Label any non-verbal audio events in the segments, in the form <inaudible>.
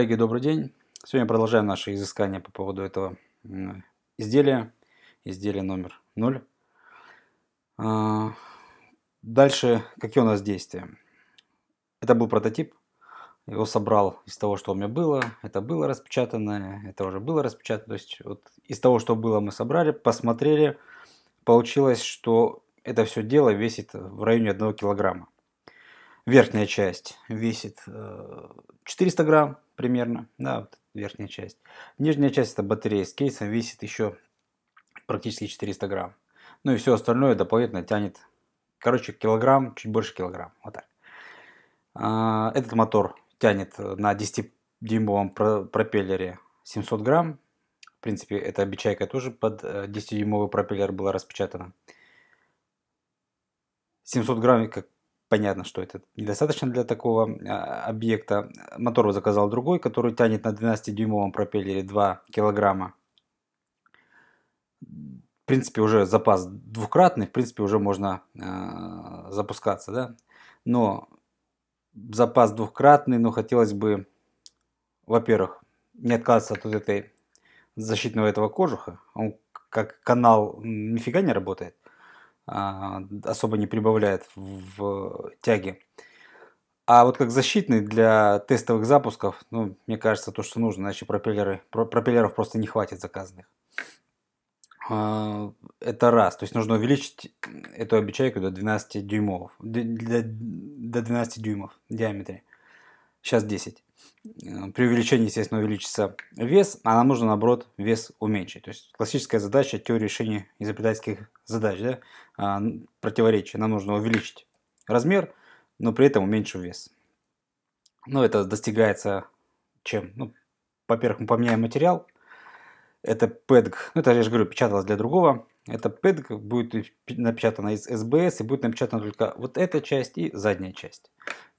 Коллеги, добрый день. Сегодня продолжаем наши изыскания по поводу этого изделия. Изделие номер 0. А, дальше, какие у нас действия? Это был прототип. Его собрал из того, что у меня было. Это было распечатанное. это уже было распечатано. То есть вот из того, что было, мы собрали, посмотрели. Получилось, что это все дело весит в районе 1 килограмма верхняя часть весит 400 э, грамм примерно, да, вот верхняя часть. Нижняя часть это батарея с кейсом, весит еще практически 400 грамм. Ну и все остальное дополнительно тянет, короче, килограмм, чуть больше килограмм, вот так. А, этот мотор тянет э, на 10-дюймовом пропеллере 700 грамм. В принципе, эта обечайка тоже под 10-дюймовый э, пропеллер была распечатана. 700 грамм, как Понятно, что это недостаточно для такого а, объекта. Мотор заказал другой, который тянет на 12-дюймовом пропеллере 2 килограмма. В принципе, уже запас двукратный, в принципе, уже можно э, запускаться, да. Но запас двухкратный, но хотелось бы, во-первых, не отказаться от этой защитного этого кожуха. Он как канал нифига не работает. А, особо не прибавляет в тяге. А вот как защитный для тестовых запусков, ну, мне кажется, то, что нужно, иначе пропеллеры, пропеллеров просто не хватит заказанных. А, это раз. То есть нужно увеличить эту обечайку до 12 дюймов. До 12 дюймов в диаметре. Сейчас 10. Э, при увеличении, естественно, увеличится вес, а нам нужно, наоборот, вес уменьшить. То есть классическая задача теории решения изобретательских задач, да, а, противоречие. Нам нужно увеличить размер, но при этом уменьшить вес. Но это достигается чем? Ну, во-первых, мы поменяем материал. Это PEDG, ну, это, я же говорю, печаталось для другого. Это PEDG будет напечатано из SBS и будет напечатана только вот эта часть и задняя часть.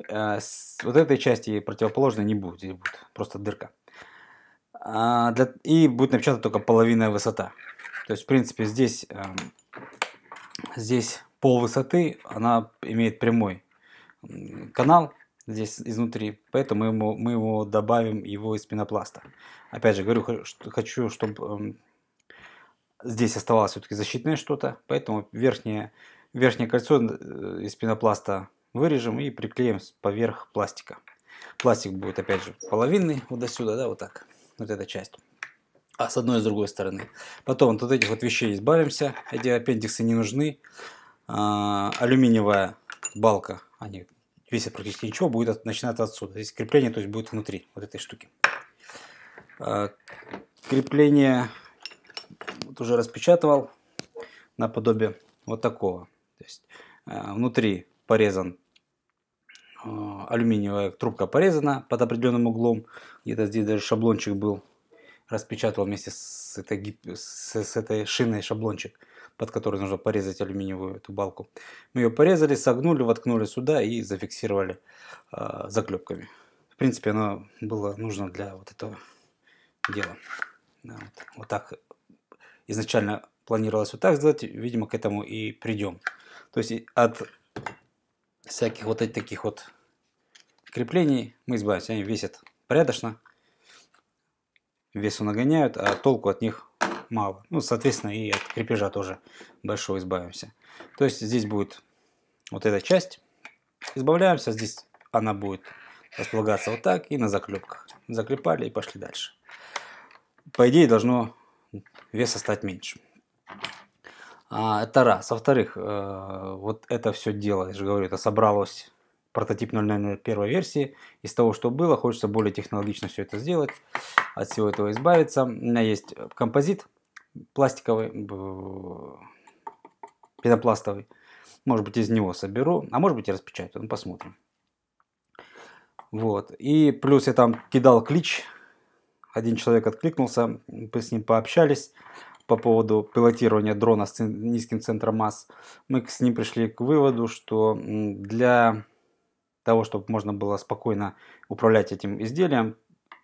Э, с вот этой части противоположной не будет, здесь будет просто дырка. А для, и будет напечатана только половина высота. То есть, в принципе, здесь, эм, здесь пол высоты, она имеет прямой канал здесь изнутри, поэтому мы ему, мы ему добавим его из пенопласта. Опять же, говорю, хочу, чтобы эм, здесь оставалось все-таки защитное что-то, поэтому верхнее, верхнее кольцо э, из пенопласта вырежем и приклеим поверх пластика. Пластик будет опять же половинный, вот до сюда, да, вот так, вот эта часть. А с одной и с другой стороны. Потом вот от этих вот вещей избавимся, эти аппендиксы не нужны. А, алюминиевая балка, они весят практически ничего, будет начинаться отсюда. Здесь крепление, то есть будет внутри вот этой штуки. А, крепление вот уже распечатывал наподобие вот такого. То есть а, внутри порезан, а, алюминиевая трубка порезана под определенным углом, где-то здесь даже шаблончик был, распечатал вместе с этой, с, с этой шиной шаблончик, под который нужно порезать алюминиевую эту балку. Мы ее порезали, согнули, воткнули сюда и зафиксировали э, заклепками. В принципе, оно было нужно для вот этого дела. Да, вот, вот так изначально планировалось вот так сделать, видимо, к этому и придем. То есть от всяких вот этих таких вот креплений мы избавимся. Они весят порядочно, весу нагоняют, а толку от них мало. Ну, соответственно, и от крепежа тоже большого избавимся. То есть здесь будет вот эта часть. Избавляемся, здесь она будет располагаться вот так и на заклепках. Заклепали и пошли дальше. По идее, должно веса стать меньше. А, это раз. Во-вторых, э, вот это все дело, я же говорю, это собралось прототип 0.01 версии. Из того, что было, хочется более технологично все это сделать, от всего этого избавиться. У меня есть композит пластиковый, пенопластовый. Может быть, из него соберу, а может быть и распечатаю, ну посмотрим. Вот. И плюс я там кидал клич. Один человек откликнулся, мы с ним пообщались по поводу пилотирования дрона с низким центром масс, мы с ним пришли к выводу, что для того, чтобы можно было спокойно управлять этим изделием,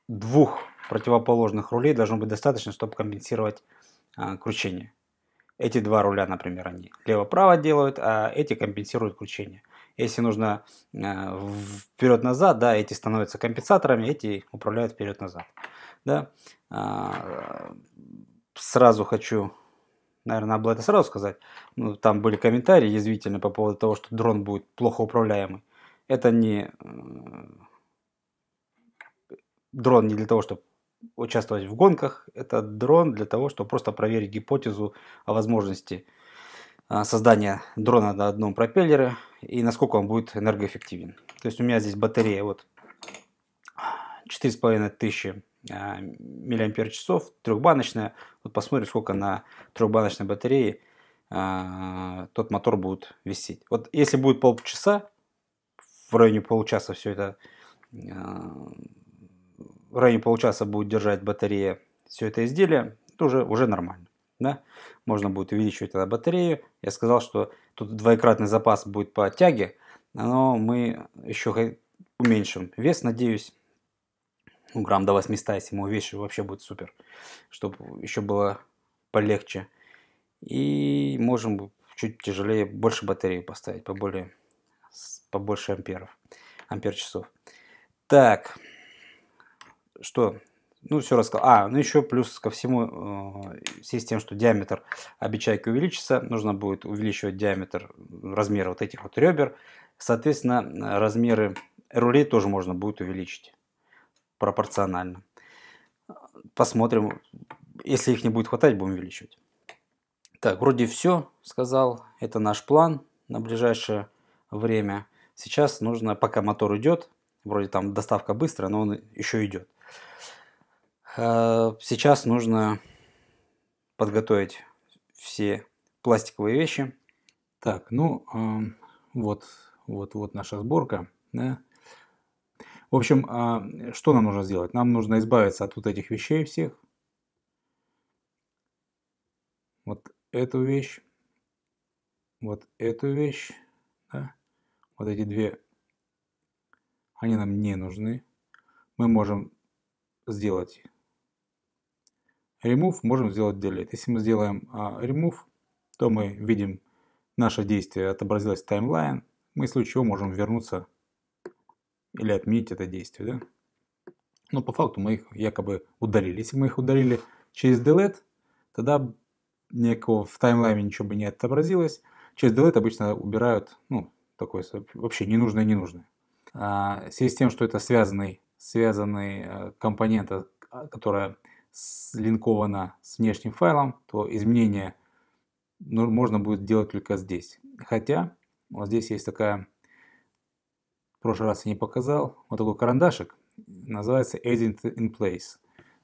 двух противоположных рулей должно быть достаточно, чтобы компенсировать а, кручение. Эти два руля, например, они лево-право делают, а эти компенсируют кручение. Если нужно а, вперед-назад, да, эти становятся компенсаторами, эти управляют вперед-назад. Да. А, сразу хочу, наверное, надо было это сразу сказать. Ну, там были комментарии язвительные по поводу того, что дрон будет плохо управляемый. Это не... Э, дрон не для того, чтобы участвовать в гонках. Это дрон для того, чтобы просто проверить гипотезу о возможности а, создания дрона на одном пропеллере и насколько он будет энергоэффективен. То есть у меня здесь батарея вот 4500 а, миллиампер часов, трехбаночная. Вот посмотрим, сколько на трехбаночной батарее а, тот мотор будет висеть. Вот если будет полчаса, в районе получаса все это, а, в районе получаса будет держать батарея все это изделие, это уже, уже нормально. Да? Можно будет увеличивать тогда батарею. Я сказал, что тут двоекратный запас будет по тяге, но мы еще уменьшим вес, надеюсь ну, грамм до 800, если мы вещи, вообще будет супер, чтобы еще было полегче. И можем чуть тяжелее, больше батареи поставить, поболее, побольше амперов, ампер часов. Так, что, ну, все рассказал. А, ну еще плюс ко всему, э, в связи с тем, что диаметр обечайки увеличится, нужно будет увеличивать диаметр размер вот этих вот ребер. Соответственно, размеры рулей тоже можно будет увеличить пропорционально. Посмотрим, если их не будет хватать, будем увеличивать. Так, вроде все, сказал. Это наш план на ближайшее время. Сейчас нужно, пока мотор идет, вроде там доставка быстрая, но он еще идет. Э, сейчас нужно подготовить все пластиковые вещи. Так, ну э, вот, вот, вот наша сборка. Да? В общем, а, что нам нужно сделать? Нам нужно избавиться от вот этих вещей всех. Вот эту вещь, вот эту вещь, да? вот эти две, они нам не нужны. Мы можем сделать remove, можем сделать delete. Если мы сделаем remove, а, то мы видим наше действие отобразилось в таймлайн. Мы, в случае чего, можем вернуться или отменить это действие. Да? Но по факту мы их якобы удалили. Если мы их удалили через delete, тогда никакого в таймлайне ничего бы не отобразилось. Через delete обычно убирают, ну, такое вообще ненужное-ненужное. А, в связи с тем, что это связанный, связанный э, компонент, э, которая слинкована с внешним файлом, то изменения ну, можно будет делать только здесь. Хотя вот здесь есть такая прошлый раз я не показал, вот такой карандашик, называется Edit in Place.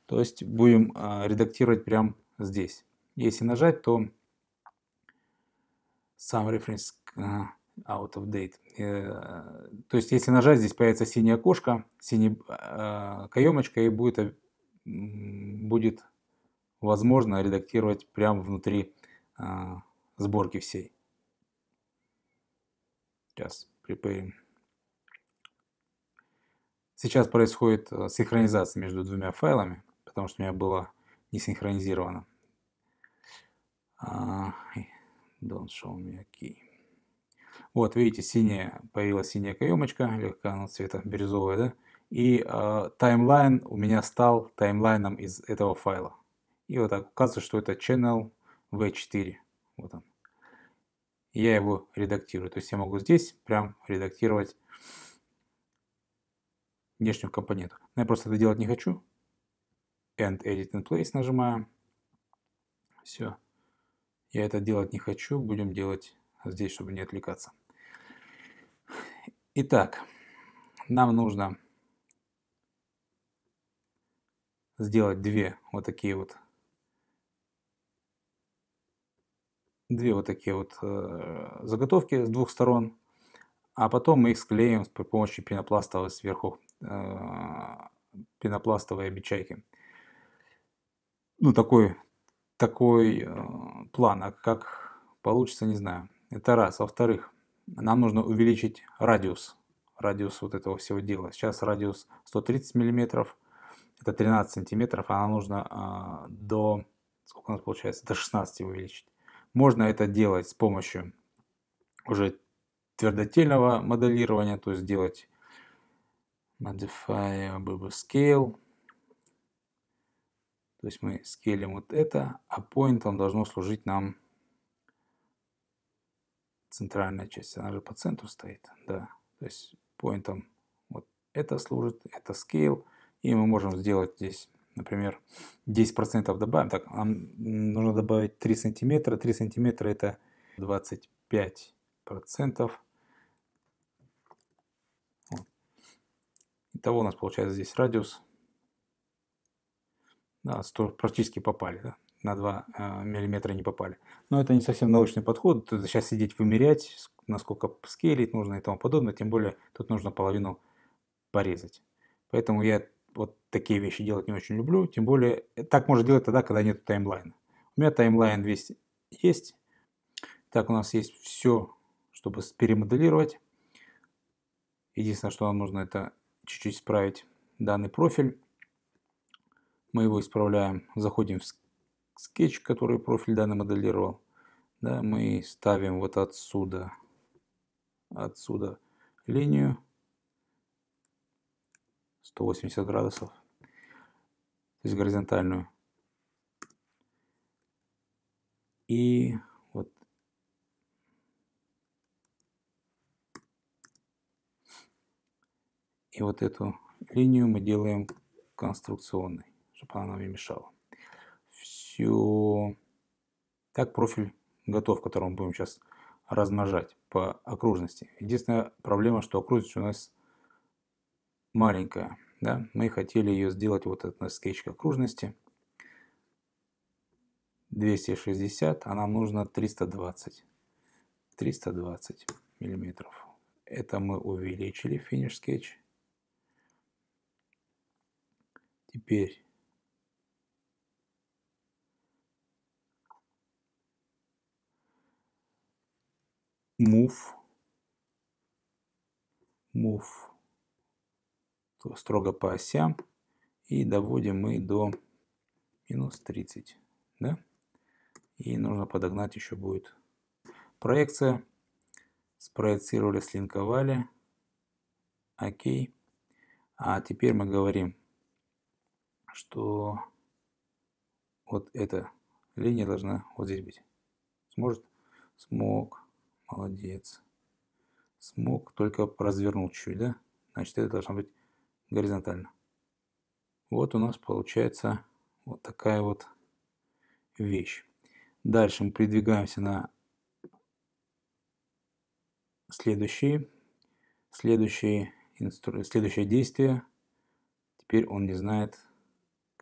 То есть будем а, редактировать прямо здесь. Если нажать, то сам reference а, out of date. Э, то есть если нажать, здесь появится синее окошко, синяя а, каемочка и будет, э, будет возможно редактировать прямо внутри сборки всей. Сейчас припаим. Сейчас происходит э, синхронизация между двумя файлами, потому что у меня было не синхронизировано. Don't show me key. Вот, видите, синяя, появилась синяя каемочка, легкая она цвета бирюзовая, да? И э, таймлайн у меня стал таймлайном из этого файла. И вот так указывается, что это channel v4. Вот он. Я его редактирую. То есть я могу здесь прям редактировать внешнего компонента. Но я просто это делать не хочу. End Edit in Place нажимаю. Все. Я это делать не хочу. Будем делать здесь, чтобы не отвлекаться. Итак, нам нужно сделать две вот такие вот две вот такие вот э, заготовки с двух сторон, а потом мы их склеим при помощи пенопласта сверху Э, пенопластовой обечайки. Ну, такой, такой э, план. А как получится, не знаю. Это раз. Во-вторых, нам нужно увеличить радиус. Радиус вот этого всего дела. Сейчас радиус 130 миллиметров. Это 13 сантиметров. А нам нужно э, до... Сколько у нас получается? До 16 увеличить. Можно это делать с помощью уже твердотельного моделирования, то есть делать modify BB scale. То есть мы скелим вот это, а поинтом должно служить нам центральная часть. Она же по центру стоит, да. То есть поинтом вот это служит, это scale. И мы можем сделать здесь, например, 10% добавим. Так, нам нужно добавить 3 сантиметра. 3 сантиметра это 25 процентов Итого у нас получается здесь радиус. Да, 100, практически попали, да? на 2 э, миллиметра не попали. Но это не совсем научный подход. Сейчас сидеть вымерять, насколько скейлить нужно и тому подобное. Тем более тут нужно половину порезать. Поэтому я вот такие вещи делать не очень люблю. Тем более э, так можно делать тогда, когда нет таймлайна. У меня таймлайн весь есть. Так у нас есть все, чтобы перемоделировать. Единственное, что нам нужно, это чуть-чуть исправить данный профиль. Мы его исправляем, заходим в скетч, который профиль данный моделировал. Да, мы ставим вот отсюда, отсюда линию 180 градусов, то есть горизонтальную. И И вот эту линию мы делаем конструкционной, чтобы она нам не мешала. Все. Так профиль готов, который мы будем сейчас размножать по окружности. Единственная проблема, что окружность у нас маленькая. Да? Мы хотели ее сделать, вот этот наш скетч окружности. 260, а нам нужно 320. 320 миллиметров. Это мы увеличили финиш скетч. теперь move move то строго по осям и доводим мы до минус 30 да? и нужно подогнать еще будет проекция спроецировали слинковали окей а теперь мы говорим что вот эта линия должна вот здесь быть. Сможет? Смог. Молодец. Смог только развернул чуть-чуть, да? Значит, это должно быть горизонтально. Вот у нас получается вот такая вот вещь. Дальше мы передвигаемся на следующий, следующий инстру... следующее действие. Теперь он не знает,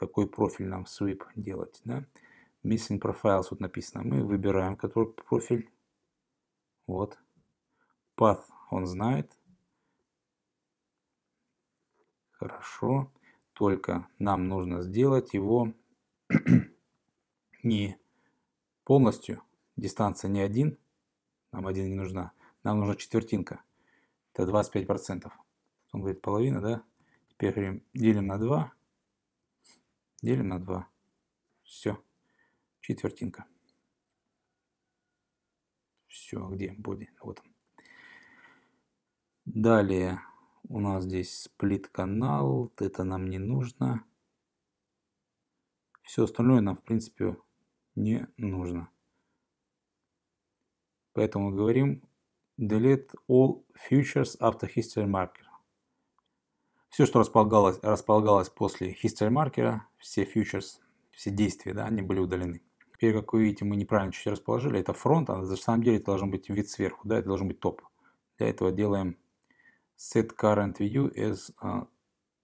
какой профиль нам sweep делать. Да? Missing Profiles вот написано. Мы выбираем который профиль. Вот. Path он знает. Хорошо. Только нам нужно сделать его <clears throat> не полностью. Дистанция не один. Нам один не нужна. Нам нужна четвертинка. Это 25%. Он говорит половина, да? Теперь делим на 2. Делим на 2. Все. Четвертинка. Все, а где боди? Вот он. Далее у нас здесь сплит-канал. Это нам не нужно. Все остальное нам, в принципе, не нужно. Поэтому говорим delete all futures after history marker. Все, что располагалось, располагалось после history маркера, все фьючерс, все действия, да, они были удалены. Теперь, как вы видите, мы неправильно чуть расположили. Это фронт, а на самом деле это должен быть вид сверху, да, это должен быть топ. Для этого делаем set current view as uh,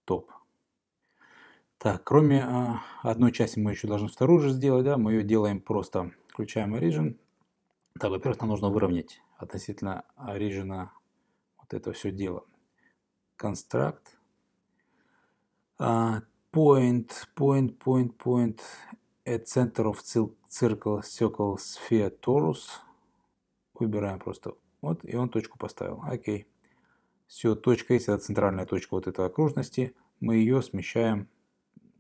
top. Так, кроме а, одной части мы еще должны вторую же сделать, да, мы ее делаем просто, включаем origin. Так, во-первых, нам нужно выровнять относительно origin вот это все дело. Construct а, point, point, point, point at э, center of circle, circle sphere torus. Выбираем просто. Вот, и он точку поставил. Окей. Все, точка есть, это центральная точка вот этой окружности. Мы ее смещаем,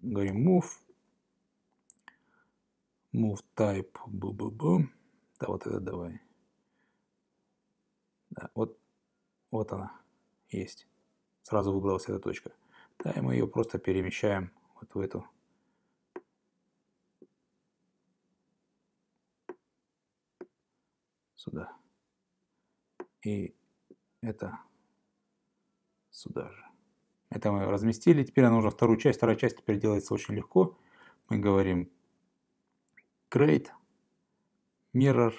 говорим move, move type, бу -бу -бу. да, вот это давай. Да, вот, вот она есть. Сразу выбралась эта точка. Да, и мы ее просто перемещаем вот в эту. Сюда. И это сюда же. Это мы разместили. Теперь нам нужно вторую часть. Вторая часть теперь делается очень легко. Мы говорим create mirror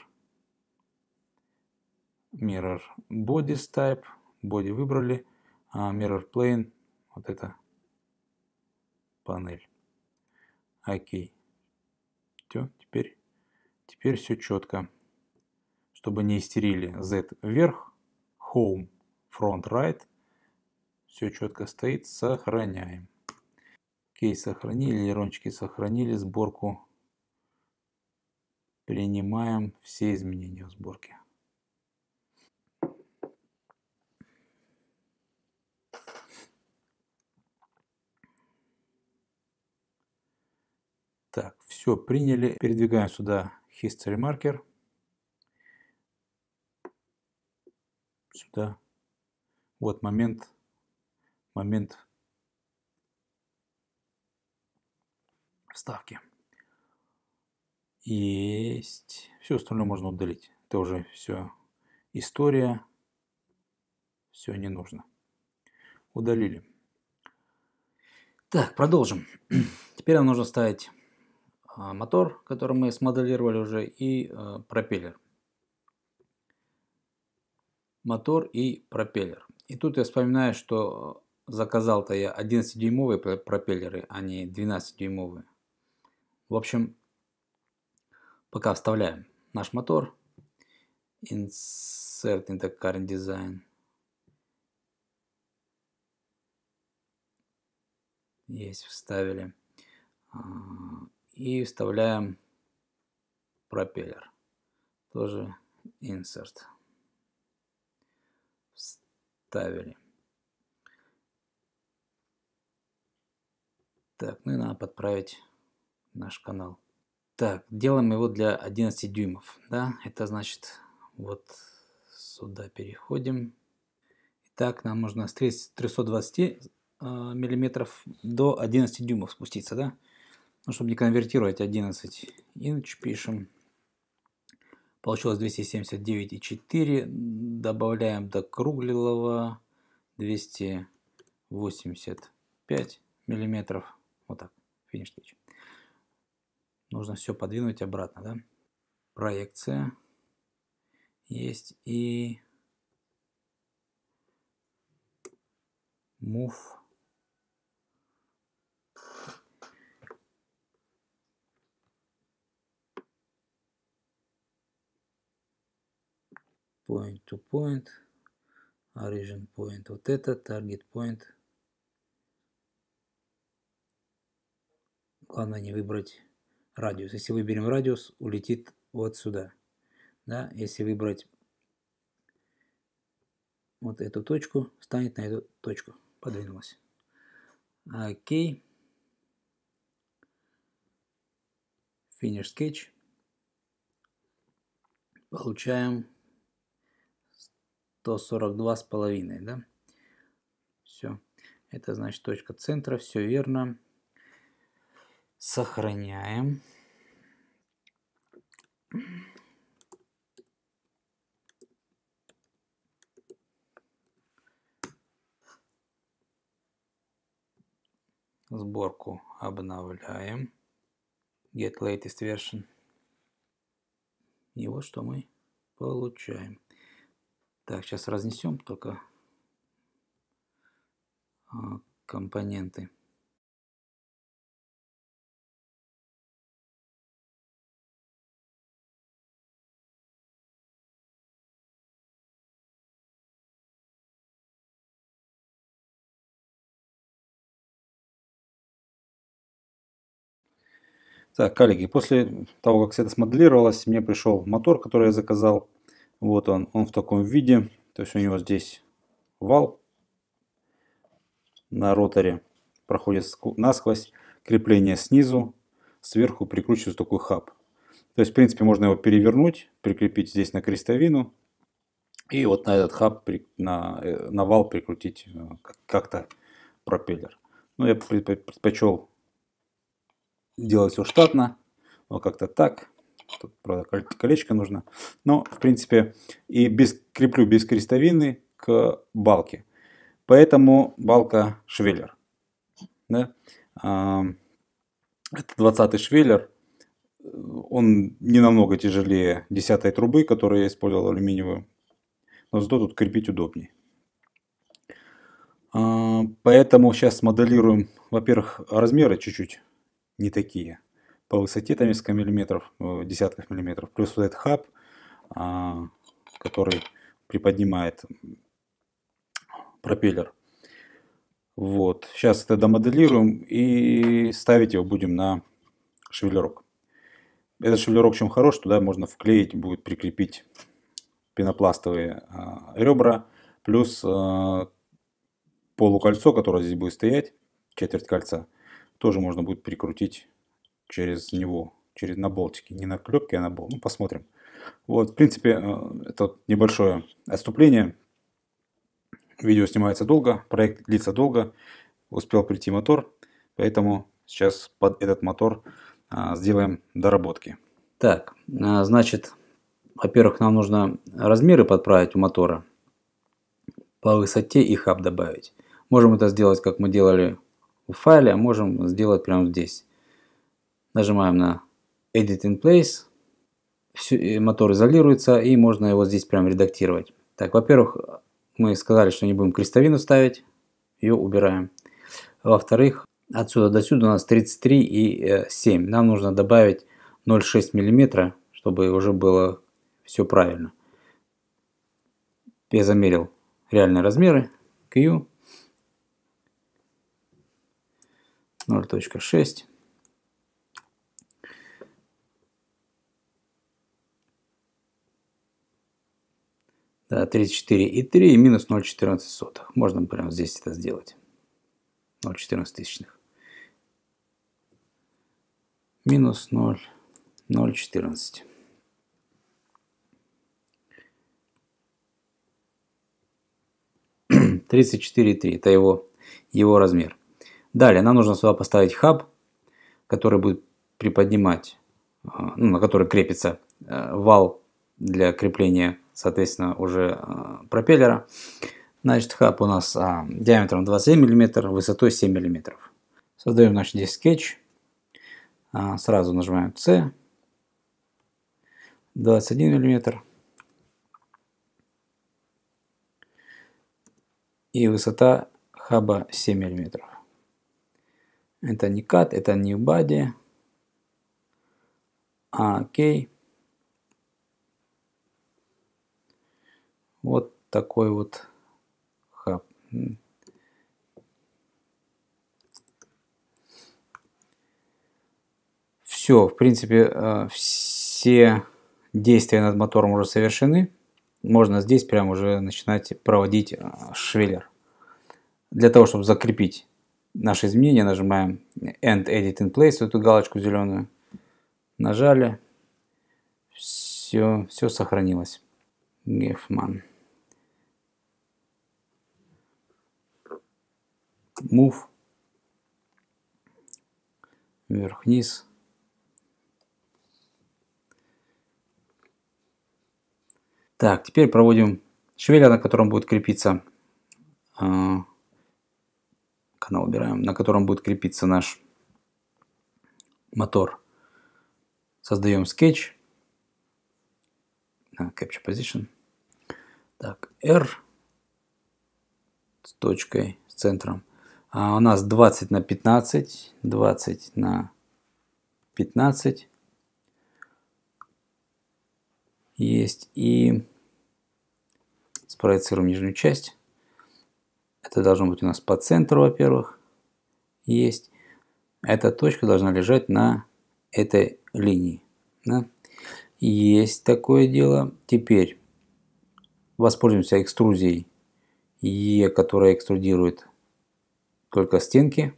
mirror body type body выбрали а, mirror plane вот эта панель. Окей. Все, теперь, теперь все четко. Чтобы не истерили. Z вверх, Home, Front Right. Все четко стоит. Сохраняем. Окей, сохранили, нейрончики сохранили сборку. Принимаем все изменения в сборке. Все, приняли. Передвигаем сюда history marker. Сюда. Вот момент. Момент вставки. Есть. Все остальное можно удалить. Это уже все история. Все не нужно. Удалили. Так, продолжим. Теперь нам нужно ставить а, мотор, который мы смоделировали уже, и э, пропеллер. Мотор и пропеллер. И тут я вспоминаю, что заказал-то я 11-дюймовые пропеллеры, а не 12-дюймовые. В общем, пока вставляем наш мотор. Insert the current design. Есть, вставили. А, и вставляем пропеллер. Тоже insert. Вставили. Так, ну и надо подправить наш канал. Так, делаем его для 11 дюймов. Да, это значит вот сюда переходим. Итак, нам нужно с 320 э, миллиметров до 11 дюймов спуститься, да? Ну, чтобы не конвертировать, 11 inch пишем. Получилось 279,4. Добавляем до круглилого 285 миллиметров. Вот так, финиш течь. Нужно все подвинуть обратно, да? Проекция есть и move point to point, origin point вот это, target point. Главное не выбрать радиус. Если выберем радиус, улетит вот сюда. Да? Если выбрать вот эту точку, станет на эту точку. Подвинулась. Окей. Finish Sketch. Получаем 142,5, да? Все. Это значит точка центра, все верно. Сохраняем. Сборку обновляем. Get latest version. И вот что мы получаем. Так, сейчас разнесем только а, компоненты. Так, коллеги, после того, как все это смоделировалось, мне пришел мотор, который я заказал. Вот он, он в таком виде. То есть у него здесь вал на роторе проходит насквозь, крепление снизу, сверху прикручивается такой хаб. То есть, в принципе, можно его перевернуть, прикрепить здесь на крестовину и вот на этот хаб, на, э, на вал прикрутить э, как-то пропеллер. Но ну, я предпочел делать все штатно, но как-то так. Тут, правда, колечко нужно. Но, в принципе, и без, креплю без крестовины к балке. Поэтому балка швеллер. Да? А, это 20 швеллер. Он не намного тяжелее 10 трубы, которую я использовал алюминиевую. Но зато тут крепить удобнее. А, поэтому сейчас моделируем, во-первых, размеры чуть-чуть не такие по высоте там несколько миллиметров, э, десятков миллиметров. Плюс вот этот хаб, а, который приподнимает пропеллер. Вот. Сейчас это домоделируем и ставить его будем на шевелерок. Этот шевелерок чем хорош, туда можно вклеить, будет прикрепить пенопластовые а, ребра, плюс а, полукольцо, которое здесь будет стоять, четверть кольца, тоже можно будет прикрутить через него, через на болтики, не на клепке, а на болт. Ну, посмотрим. Вот, в принципе, э, это небольшое отступление. Видео снимается долго, проект длится долго. Успел прийти мотор, поэтому сейчас под этот мотор э, сделаем доработки. Так, э, значит, во-первых, нам нужно размеры подправить у мотора. По высоте и хаб добавить. Можем это сделать, как мы делали в файле, а можем сделать прямо здесь. Нажимаем на Edit in Place. Все, мотор изолируется и можно его здесь прям редактировать. Так, во-первых, мы сказали, что не будем крестовину ставить. Ее убираем. Во-вторых, отсюда до сюда у нас 33 и 7. Э, Нам нужно добавить 0,6 мм, чтобы уже было все правильно. Я замерил реальные размеры. Q 0.6. Э, да, 34,3 и минус 0,14. Можно прямо здесь это сделать. 0,14 тысячных. Минус 0,014. Тридцать четыре три. Это его, его размер. Далее нам нужно сюда поставить хаб, который будет приподнимать, э, ну, на который крепится э, вал для крепления соответственно, уже э, пропеллера. Значит, хаб у нас а, диаметром 27 мм, высотой 7 мм. Создаем наш здесь скетч. А, сразу нажимаем C. 21 мм. И высота хаба 7 мм. Это не кат, это не бади. А, окей. Okay. Вот такой вот хаб. Все, в принципе, э, все действия над мотором уже совершены. Можно здесь прямо уже начинать проводить э, швеллер. Для того, чтобы закрепить наши изменения, нажимаем End Edit in Place, эту галочку зеленую. Нажали. Все, все сохранилось. Гефман. move, вверх-вниз. Так, теперь проводим швеллер, на котором будет крепиться, а, канал убираем, на котором будет крепиться наш мотор. Создаем скетч. Capture Position. Так, R с точкой, с центром. А у нас 20 на 15, 20 на 15 есть. И спроецируем нижнюю часть. Это должно быть у нас по центру, во-первых, есть. Эта точка должна лежать на этой линии. Да? Есть такое дело. Теперь воспользуемся экструзией Е, которая экструдирует только стенки.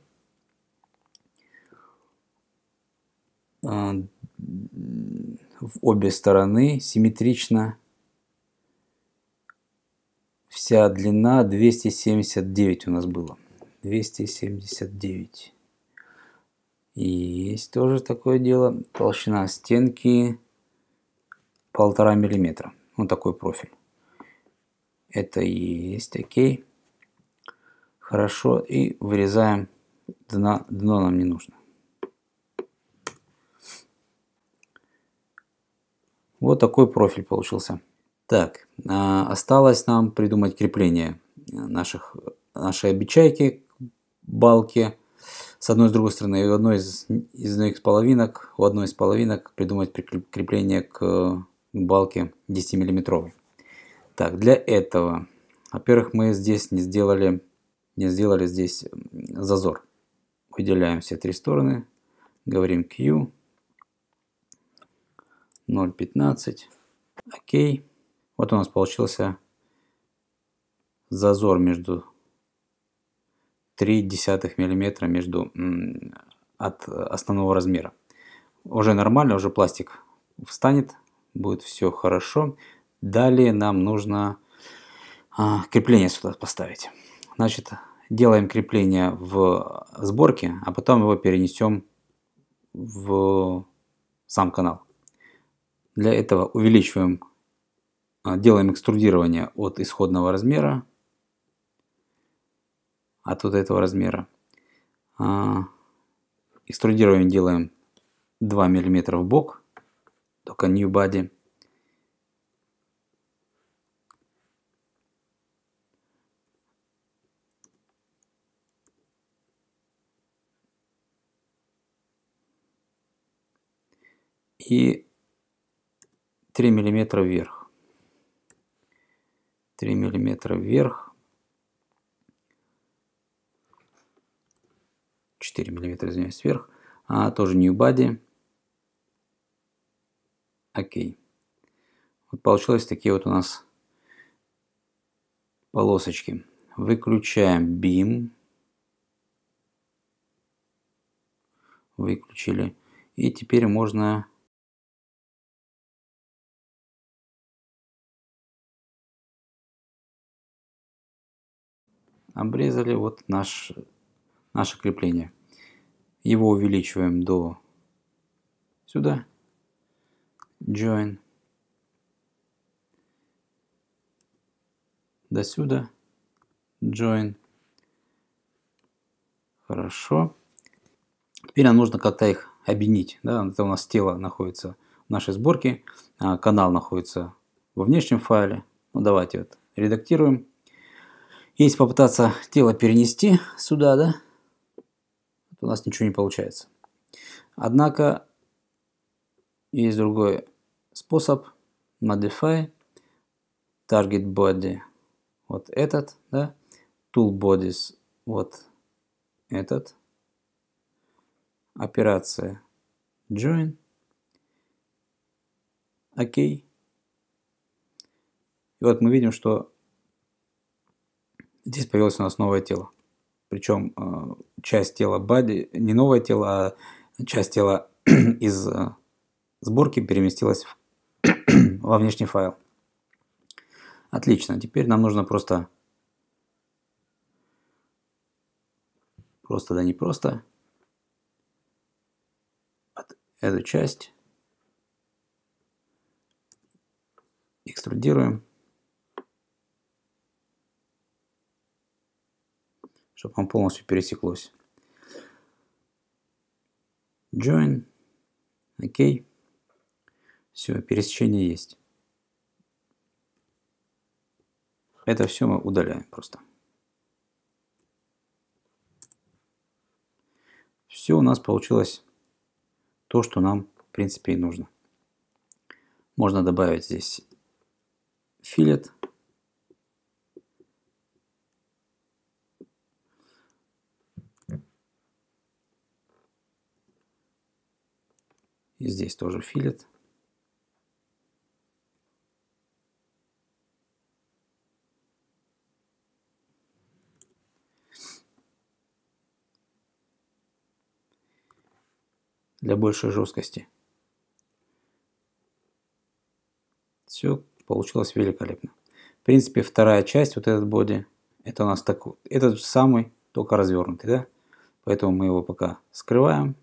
А, в обе стороны симметрично. Вся длина 279 у нас было. 279. И есть тоже такое дело. Толщина стенки полтора миллиметра. Вот ну, такой профиль. Это и есть окей. Хорошо, и вырезаем. Дно, дно нам не нужно. Вот такой профиль получился. Так, а, осталось нам придумать крепление наших, нашей обечайки к балке. С одной и с другой стороны, и у одной из, из двух половинок, у одной из половинок придумать крепление к балке 10 миллиметровой. Так, для этого, во-первых, мы здесь не сделали не сделали здесь зазор. Выделяем все три стороны, говорим Q, 0.15, окей Вот у нас получился зазор между 0,3 мм между, от основного размера. Уже нормально, уже пластик встанет, будет все хорошо. Далее нам нужно а, крепление сюда поставить. Значит, делаем крепление в сборке, а потом его перенесем в сам канал. Для этого увеличиваем, а, делаем экструдирование от исходного размера, от вот этого размера. А, экструдирование делаем 2 мм в бок, только New Body. и 3 миллиметра вверх. 3 миллиметра вверх. 4 миллиметра, извиняюсь, вверх. А, тоже New Body. Окей. Вот получилось такие вот у нас полосочки. Выключаем бим, Выключили. И теперь можно обрезали вот наш, наше крепление. Его увеличиваем до сюда. Join. До сюда. Join. Хорошо. Теперь нам нужно как-то их объединить. Да? Это у нас тело находится в нашей сборке, а канал находится во внешнем файле. Ну, давайте вот редактируем если попытаться тело перенести сюда, да, то у нас ничего не получается. Однако есть другой способ. Modify. Target Body. Вот этот, да. Tool Bodies. Вот этот. Операция Join. Окей. И вот мы видим, что Здесь появилось у нас новое тело. Причем э, часть тела бади, не новое тело, а часть тела <clears throat> из э, сборки переместилась в, <clears throat> во внешний файл. Отлично, теперь нам нужно просто... Просто да не просто. Вот эту часть экструдируем. чтобы оно полностью пересеклось. Join. Окей. Okay. Все, пересечение есть. Это все мы удаляем просто. Все у нас получилось то, что нам в принципе и нужно. Можно добавить здесь филет. И здесь тоже филет для большей жесткости. Все получилось великолепно. В принципе, вторая часть, вот этот боди, это у нас такой, этот самый, только развернутый, да? Поэтому мы его пока скрываем,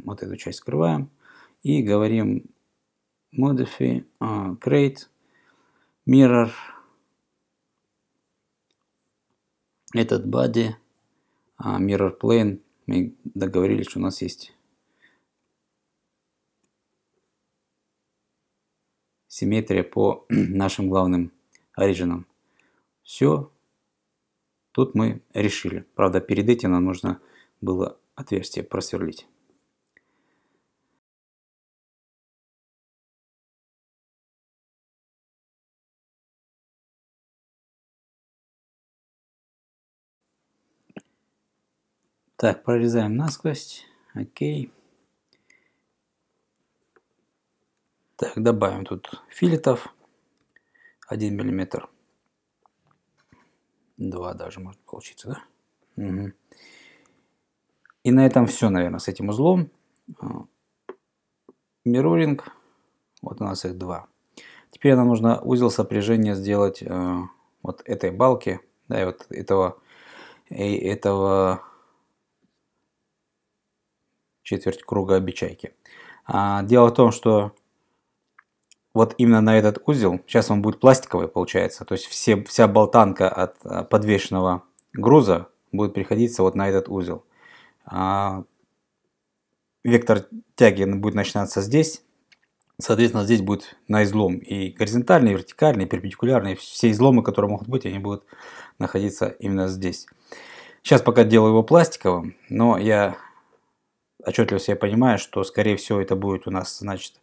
вот эту часть скрываем и говорим modify, uh, create, mirror, этот body, uh, mirror plane. Мы договорились, что у нас есть симметрия по <clears throat> нашим главным оригинам. Все, тут мы решили. Правда, перед этим нам нужно было отверстие просверлить. Так, прорезаем насквозь. Окей. Так, добавим тут филетов. 1 миллиметр. 2 даже может получиться, да? Угу. И на этом все, наверное, с этим узлом. Мирроринг. А, вот у нас их два. Теперь нам нужно узел сопряжения сделать э, вот этой балки, да, и вот этого, и этого четверть круга обечайки. А, дело в том, что вот именно на этот узел, сейчас он будет пластиковый получается, то есть все, вся болтанка от а, подвешенного груза будет приходиться вот на этот узел. А, вектор тяги будет начинаться здесь, соответственно здесь будет на излом и горизонтальный, и вертикальный, и перпендикулярный, все изломы, которые могут быть, они будут находиться именно здесь. Сейчас пока делаю его пластиковым, но я отчетливо себя понимаю, что, скорее всего, это будет у нас, значит,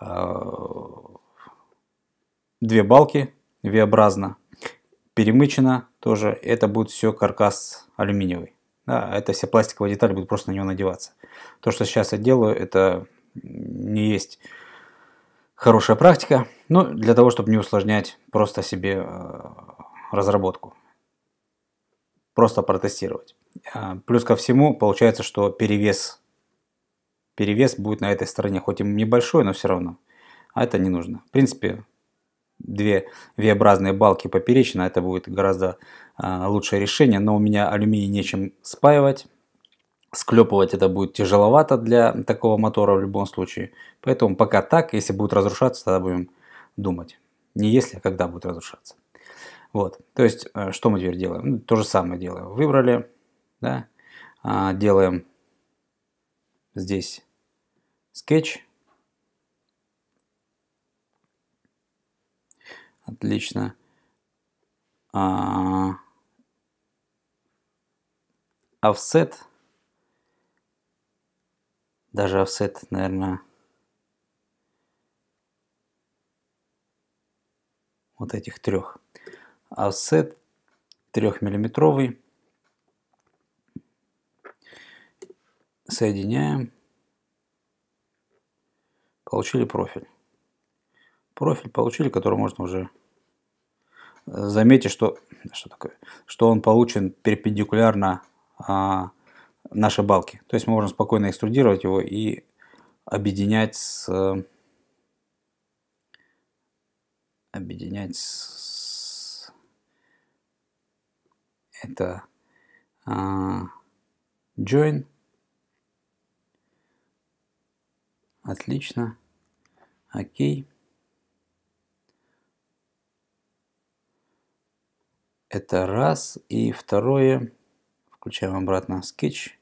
э, две балки V-образно, перемычено тоже. Это будет все каркас алюминиевый. Да, это все пластиковые детали будут просто на него надеваться. То, что сейчас я делаю, это не есть хорошая практика, но ну, для того, чтобы не усложнять просто себе э, разработку. Просто протестировать. Э, плюс ко всему, получается, что перевес перевес будет на этой стороне, хоть и небольшой, но все равно. А это не нужно. В принципе, две V-образные балки поперечно, а это будет гораздо э, лучшее решение, но у меня алюминий нечем спаивать. Склепывать это будет тяжеловато для такого мотора в любом случае. Поэтому пока так, если будет разрушаться, тогда будем думать. Не если, а когда будет разрушаться. Вот, то есть, э, что мы теперь делаем? Ну, то же самое делаем. Выбрали, да, а, делаем здесь скетч. Отлично. А, offset. Даже offset, наверное. Вот этих трех. Offset трехмиллиметровый. Соединяем получили профиль. Профиль получили, который можно уже э, заметить, что, что, такое, что он получен перпендикулярно а, нашей балке. То есть мы можем спокойно экструдировать его и объединять с, объединять с это а, join Отлично. Окей. Это раз. И второе. Включаем обратно скетч.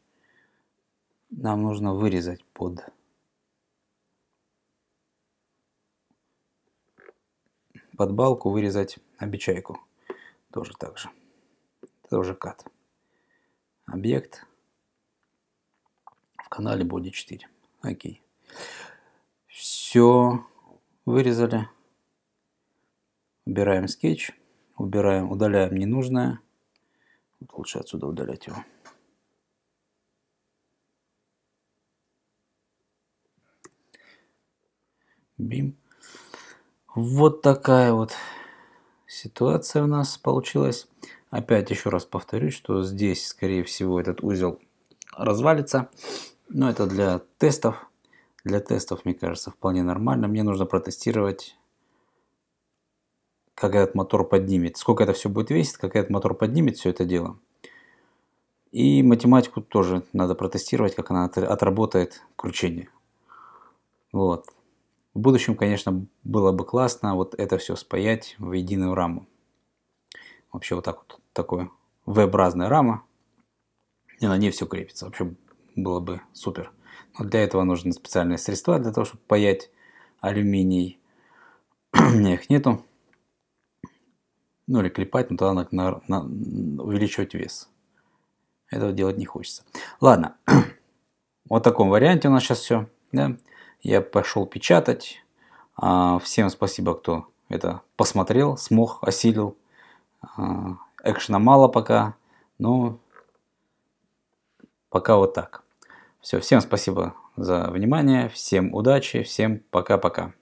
Нам нужно вырезать под. Под балку вырезать обечайку. Тоже так же. Тоже кат. Объект. В канале будет 4. Окей. Все вырезали. Убираем скетч, убираем, удаляем ненужное. Вот лучше отсюда удалять его. Бим. Вот такая вот ситуация у нас получилась. Опять еще раз повторюсь, что здесь, скорее всего, этот узел развалится. Но это для тестов для тестов, мне кажется, вполне нормально. Мне нужно протестировать, как этот мотор поднимет. Сколько это все будет весить, как этот мотор поднимет все это дело. И математику тоже надо протестировать, как она отработает кручение. Вот. В будущем, конечно, было бы классно вот это все спаять в единую раму. Вообще вот так вот, такое V-образная рама, и на ней все крепится. Вообще было бы супер. Вот для этого нужны специальные средства, для того, чтобы паять алюминий. У <clears throat> меня их нету. Ну или клепать, но тогда надо на, на, увеличивать вес. Этого делать не хочется. Ладно, <clears throat> вот в таком варианте у нас сейчас все. Да? Я пошел печатать. А, всем спасибо, кто это посмотрел, смог, осилил. А, экшена мало пока, но пока вот так. Все, всем спасибо за внимание, всем удачи, всем пока-пока.